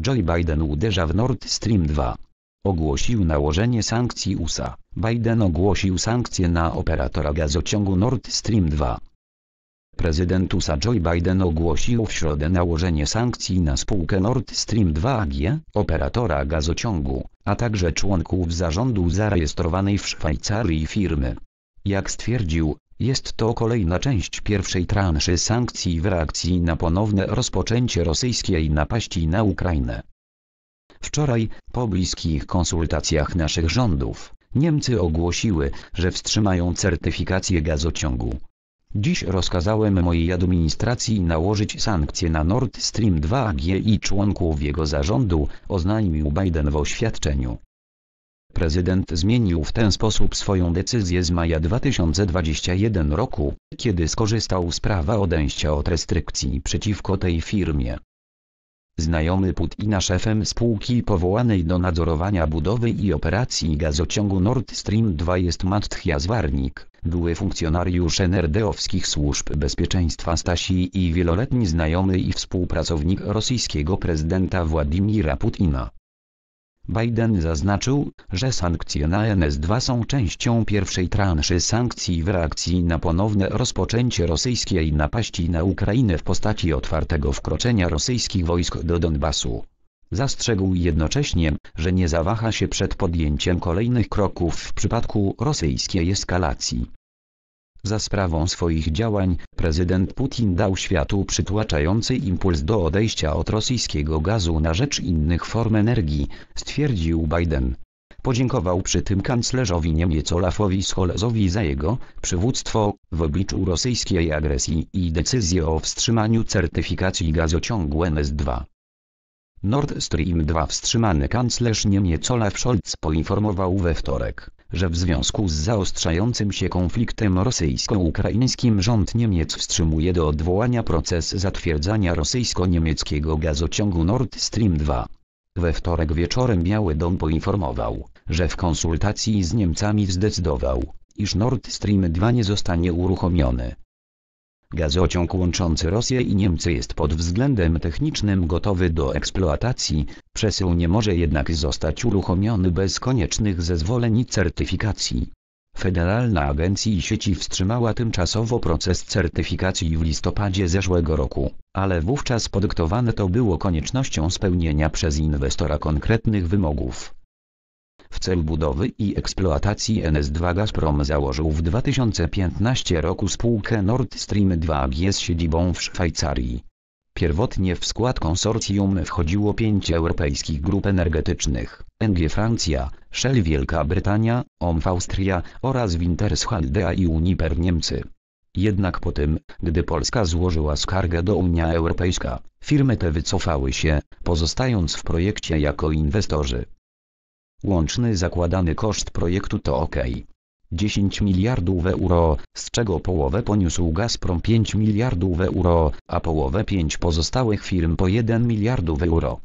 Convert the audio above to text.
Joe Biden uderza w Nord Stream 2. Ogłosił nałożenie sankcji USA. Biden ogłosił sankcje na operatora gazociągu Nord Stream 2. Prezydent USA Joe Biden ogłosił w środę nałożenie sankcji na spółkę Nord Stream 2 AG, operatora gazociągu, a także członków zarządu zarejestrowanej w Szwajcarii firmy. Jak stwierdził, jest to kolejna część pierwszej transzy sankcji w reakcji na ponowne rozpoczęcie rosyjskiej napaści na Ukrainę. Wczoraj, po bliskich konsultacjach naszych rządów, Niemcy ogłosiły, że wstrzymają certyfikację gazociągu. Dziś rozkazałem mojej administracji nałożyć sankcje na Nord Stream 2G i członków jego zarządu, oznajmił Biden w oświadczeniu. Prezydent zmienił w ten sposób swoją decyzję z maja 2021 roku, kiedy skorzystał z prawa odejścia od restrykcji przeciwko tej firmie. Znajomy Putina szefem spółki powołanej do nadzorowania budowy i operacji gazociągu Nord Stream 2 jest Matthias Warnik, były funkcjonariusz NRD-owskich służb bezpieczeństwa Stasi i wieloletni znajomy i współpracownik rosyjskiego prezydenta Władimira Putina. Biden zaznaczył, że sankcje na NS-2 są częścią pierwszej transzy sankcji w reakcji na ponowne rozpoczęcie rosyjskiej napaści na Ukrainę w postaci otwartego wkroczenia rosyjskich wojsk do Donbasu. Zastrzegł jednocześnie, że nie zawaha się przed podjęciem kolejnych kroków w przypadku rosyjskiej eskalacji. Za sprawą swoich działań, prezydent Putin dał światu przytłaczający impuls do odejścia od rosyjskiego gazu na rzecz innych form energii, stwierdził Biden. Podziękował przy tym kanclerzowi Niemiec Olafowi Scholzowi za jego przywództwo w obliczu rosyjskiej agresji i decyzję o wstrzymaniu certyfikacji gazociągu NS2. Nord Stream 2 wstrzymany kanclerz Niemiec Olaf Scholz poinformował we wtorek że w związku z zaostrzającym się konfliktem rosyjsko-ukraińskim rząd Niemiec wstrzymuje do odwołania proces zatwierdzania rosyjsko-niemieckiego gazociągu Nord Stream 2. We wtorek wieczorem Biały Dom poinformował, że w konsultacji z Niemcami zdecydował, iż Nord Stream 2 nie zostanie uruchomiony. Gazociąg łączący Rosję i Niemcy jest pod względem technicznym gotowy do eksploatacji, przesył nie może jednak zostać uruchomiony bez koniecznych zezwoleń i certyfikacji. Federalna Agencja Sieci wstrzymała tymczasowo proces certyfikacji w listopadzie zeszłego roku, ale wówczas podyktowane to było koniecznością spełnienia przez inwestora konkretnych wymogów. W celu budowy i eksploatacji NS2 Gazprom założył w 2015 roku spółkę Nord Stream 2G z siedzibą w Szwajcarii. Pierwotnie w skład konsorcjum wchodziło pięć europejskich grup energetycznych NG Francja, Shell Wielka Brytania, OMF Austria oraz Wintershaldea i Uniper Niemcy. Jednak po tym, gdy Polska złożyła skargę do Unia Europejska, firmy te wycofały się, pozostając w projekcie jako inwestorzy. Łączny zakładany koszt projektu to ok. 10 miliardów euro, z czego połowę poniósł Gazprom 5 miliardów euro, a połowę 5 pozostałych firm po 1 miliardów euro.